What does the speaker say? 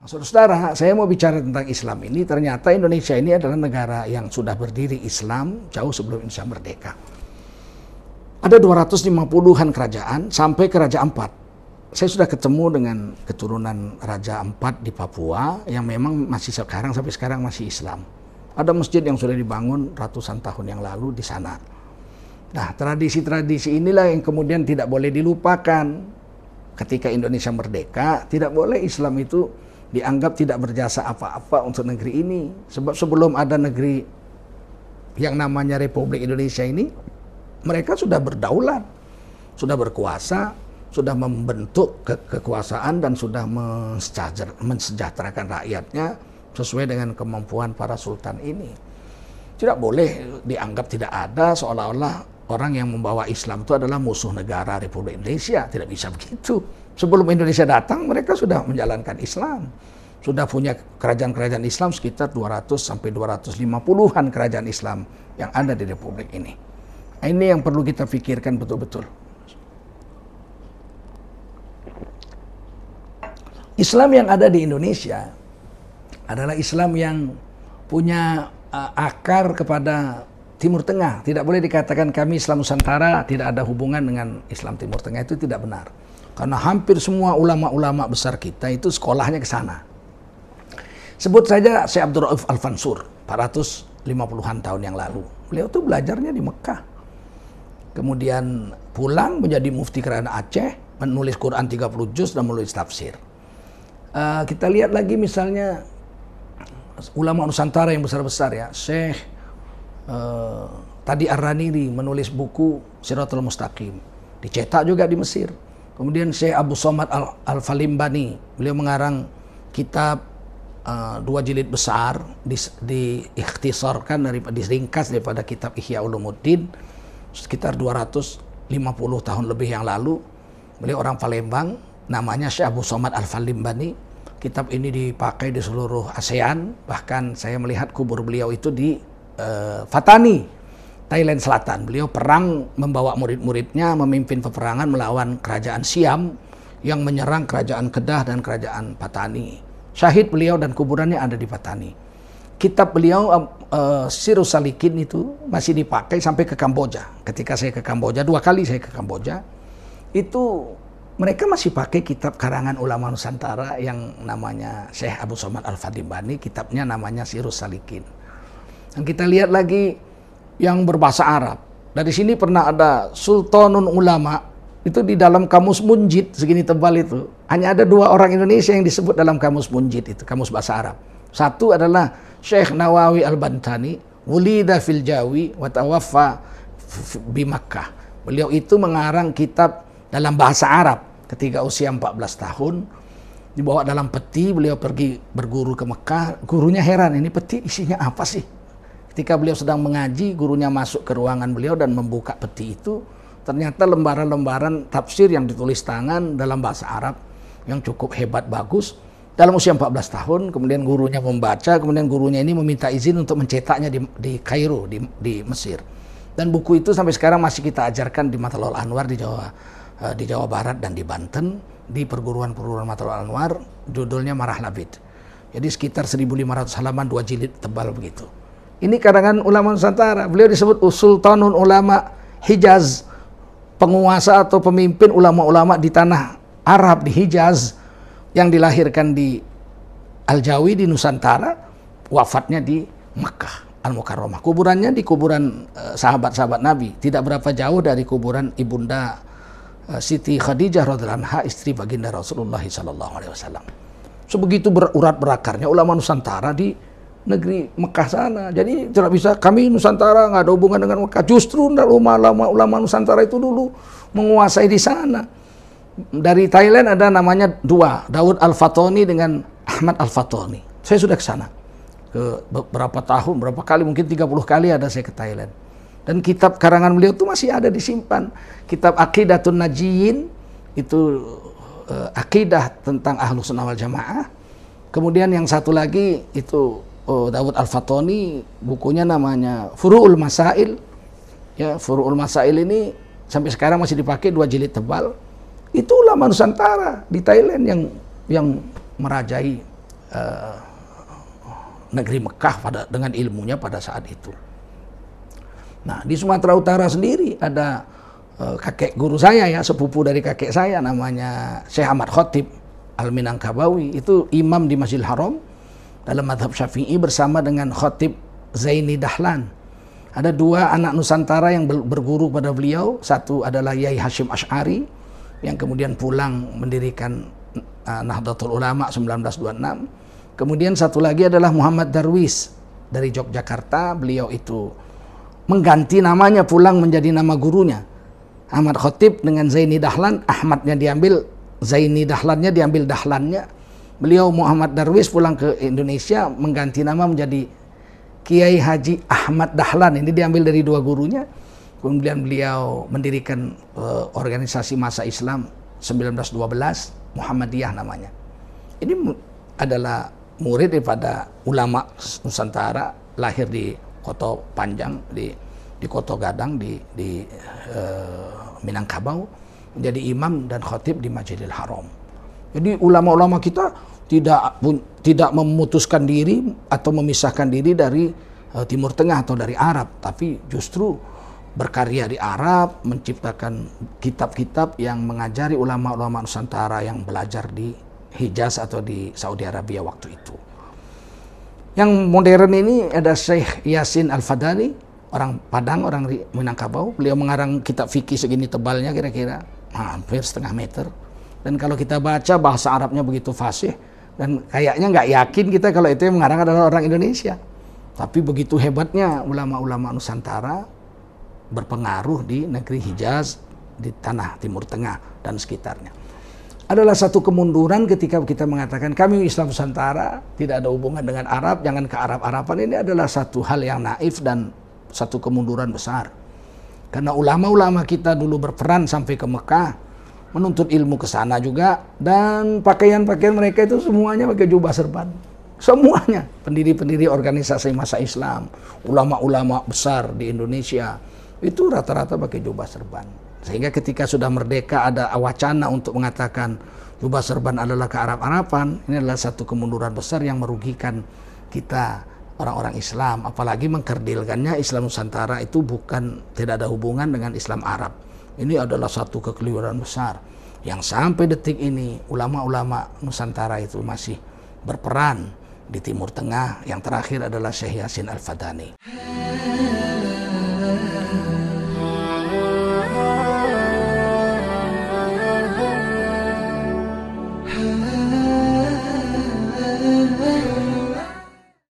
Saudara-saudara, saya mau bicara tentang Islam ini. Ternyata Indonesia ini adalah negara yang sudah berdiri Islam jauh sebelum Indonesia merdeka. Ada 250-an kerajaan sampai ke Raja Empat. Saya sudah ketemu dengan keturunan Raja Empat di Papua yang memang masih sekarang sampai sekarang masih Islam. Ada masjid yang sudah dibangun ratusan tahun yang lalu di sana. Nah, tradisi-tradisi inilah yang kemudian tidak boleh dilupakan. Ketika Indonesia merdeka, tidak boleh Islam itu dianggap tidak berjasa apa-apa untuk negeri ini. Sebab sebelum ada negeri yang namanya Republik Indonesia ini, mereka sudah berdaulat, sudah berkuasa, sudah membentuk ke kekuasaan dan sudah mensejahterakan rakyatnya sesuai dengan kemampuan para sultan ini. Tidak boleh dianggap tidak ada seolah-olah orang yang membawa Islam itu adalah musuh negara Republik Indonesia. Tidak bisa begitu sebelum Indonesia datang mereka sudah menjalankan Islam. Sudah punya kerajaan-kerajaan Islam sekitar 200 sampai 250-an kerajaan Islam yang ada di republik ini. Ini yang perlu kita pikirkan betul-betul. Islam yang ada di Indonesia adalah Islam yang punya eh, akar kepada Timur Tengah. Tidak boleh dikatakan kami Islam Nusantara tidak ada hubungan dengan Islam Timur Tengah itu tidak benar. Karena hampir semua ulama-ulama besar kita itu sekolahnya ke sana. Sebut saja Syekh Abdul Rauf Al-Fansur, 450-an tahun yang lalu. Beliau tuh belajarnya di Mekah. Kemudian pulang menjadi mufti kerajaan Aceh, menulis Quran 30 juz dan menulis tafsir. Uh, kita lihat lagi misalnya ulama Nusantara yang besar-besar ya, Syekh uh, Tadi Ar-Raniri menulis buku Siratul Mustaqim. Dicetak juga di Mesir. Kemudian Syekh Abu Somad Al-Falimbani, Al beliau mengarang kitab uh, dua jilid besar diikhtisarkan dari diringkas daripada kitab Ihya Ulumuddin sekitar 250 tahun lebih yang lalu. Beliau orang Palembang, namanya Syekh Abu Somad Al-Falimbani. Kitab ini dipakai di seluruh ASEAN, bahkan saya melihat kubur beliau itu di uh, Fatani, Thailand Selatan. Beliau perang membawa murid-muridnya memimpin peperangan melawan kerajaan Siam yang menyerang kerajaan Kedah dan kerajaan Patani. Syahid beliau dan kuburannya ada di Patani. Kitab beliau uh, eh, uh, eh, Salikin itu masih dipakai sampai ke Kamboja. Ketika saya ke Kamboja, dua kali saya ke Kamboja, itu mereka masih pakai kitab karangan ulama Nusantara yang namanya Syekh Abu Somad Al-Fadimbani, kitabnya namanya Sirus Salikin. Dan kita lihat lagi yang berbahasa Arab. Dari sini pernah ada Sultanun Ulama, itu di dalam kamus Munjid segini tebal itu. Hanya ada dua orang Indonesia yang disebut dalam kamus Munjid itu, kamus bahasa Arab. Satu adalah Syekh Nawawi Al-Bantani, wulida fil Jawi watawafa bi Beliau itu mengarang kitab dalam bahasa Arab ketika usia 14 tahun dibawa dalam peti beliau pergi berguru ke Mekah gurunya heran ini peti isinya apa sih Ketika beliau sedang mengaji, gurunya masuk ke ruangan beliau dan membuka peti itu, ternyata lembaran-lembaran tafsir yang ditulis tangan dalam bahasa Arab yang cukup hebat bagus. Dalam usia 14 tahun, kemudian gurunya membaca, kemudian gurunya ini meminta izin untuk mencetaknya di, di Kairo, di, di Mesir. Dan buku itu sampai sekarang masih kita ajarkan di Matalol Anwar di Jawa eh, di Jawa Barat dan di Banten di perguruan-perguruan Matalol Anwar judulnya Marah Labid. Jadi sekitar 1500 halaman dua jilid tebal begitu. Ini karangan ulama Nusantara. Beliau disebut usultanun ulama Hijaz, penguasa atau pemimpin ulama-ulama di tanah Arab di Hijaz yang dilahirkan di Al-Jawi di Nusantara, wafatnya di Mekah Al-Mukarramah. Kuburannya di kuburan eh, sahabat-sahabat Nabi, tidak berapa jauh dari kuburan ibunda eh, Siti Khadijah radhiallahu anha, istri baginda Rasulullah sallallahu alaihi wasallam. Sebegitu berurat berakarnya ulama Nusantara di negeri Mekah sana. Jadi tidak bisa kami Nusantara nggak ada hubungan dengan Mekah. Justru ulama-ulama Nusantara itu dulu menguasai di sana. Dari Thailand ada namanya dua, Daud Al-Fatoni dengan Ahmad Al-Fatoni. Saya sudah ke sana. Ke beberapa tahun, berapa kali, mungkin 30 kali ada saya ke Thailand. Dan kitab karangan beliau itu masih ada disimpan. Kitab Aqidatun Najiyin, itu uh, akidah tentang Ahlus Sunnah wal Jamaah. Kemudian yang satu lagi itu uh, Dawud Al-Fatoni bukunya namanya Furu'ul Masail. Ya, Furu'ul Masail ini sampai sekarang masih dipakai dua jilid tebal. Itu ulama Nusantara di Thailand yang yang merajai uh, negeri Mekah pada dengan ilmunya pada saat itu. Nah, di Sumatera Utara sendiri ada eh, kakek guru saya ya, sepupu dari kakek saya namanya Syekh Ahmad Khotib Al-Minangkabawi, itu imam di Masjid Haram dalam madhab syafi'i bersama dengan khotib Zaini Dahlan. Ada dua anak Nusantara yang berguru pada beliau. Satu adalah Yai Hashim Ash'ari yang kemudian pulang mendirikan uh, Nahdlatul Ulama 1926. Kemudian satu lagi adalah Muhammad Darwis dari Yogyakarta. Beliau itu mengganti namanya pulang menjadi nama gurunya. Ahmad Khotib dengan Zaini Dahlan, Ahmadnya diambil, Zaini Dahlannya diambil Dahlannya Beliau Muhammad Darwis pulang ke Indonesia mengganti nama menjadi Kiai Haji Ahmad Dahlan. Ini diambil dari dua gurunya. Kemudian beliau mendirikan uh, organisasi masa Islam 1912 Muhammadiyah namanya. Ini adalah murid daripada ulama Nusantara lahir di Koto Panjang di di Koto Gadang di di uh, Minangkabau menjadi imam dan khatib di Masjidil Haram. Jadi ulama-ulama kita tidak tidak memutuskan diri atau memisahkan diri dari uh, Timur Tengah atau dari Arab, tapi justru berkarya di Arab, menciptakan kitab-kitab yang mengajari ulama-ulama Nusantara yang belajar di Hijaz atau di Saudi Arabia waktu itu. Yang modern ini ada Syekh Yasin Al-Fadani, orang Padang, orang Minangkabau. Beliau mengarang kitab fikih segini tebalnya kira-kira, hampir setengah meter. Dan kalau kita baca bahasa Arabnya begitu fasih, dan kayaknya nggak yakin kita kalau itu yang mengarang adalah orang Indonesia. Tapi begitu hebatnya ulama-ulama Nusantara berpengaruh di negeri Hijaz, di tanah Timur Tengah dan sekitarnya. Adalah satu kemunduran ketika kita mengatakan kami Islam Nusantara tidak ada hubungan dengan Arab, jangan ke Arab-Araban. Ini adalah satu hal yang naif dan satu kemunduran besar. Karena ulama-ulama kita dulu berperan sampai ke Mekah, menuntut ilmu ke sana juga dan pakaian-pakaian mereka itu semuanya pakai jubah serban. Semuanya pendiri-pendiri organisasi masa Islam, ulama-ulama besar di Indonesia itu rata-rata pakai jubah serban. Sehingga ketika sudah merdeka ada wacana untuk mengatakan jubah serban adalah ke Arab arapan ini adalah satu kemunduran besar yang merugikan kita orang-orang Islam, apalagi mengkerdilkannya Islam Nusantara itu bukan tidak ada hubungan dengan Islam Arab. Ini adalah satu kekeliruan besar yang sampai detik ini ulama-ulama Nusantara itu masih berperan di Timur Tengah. Yang terakhir adalah Syekh Yasin Al-Fadani.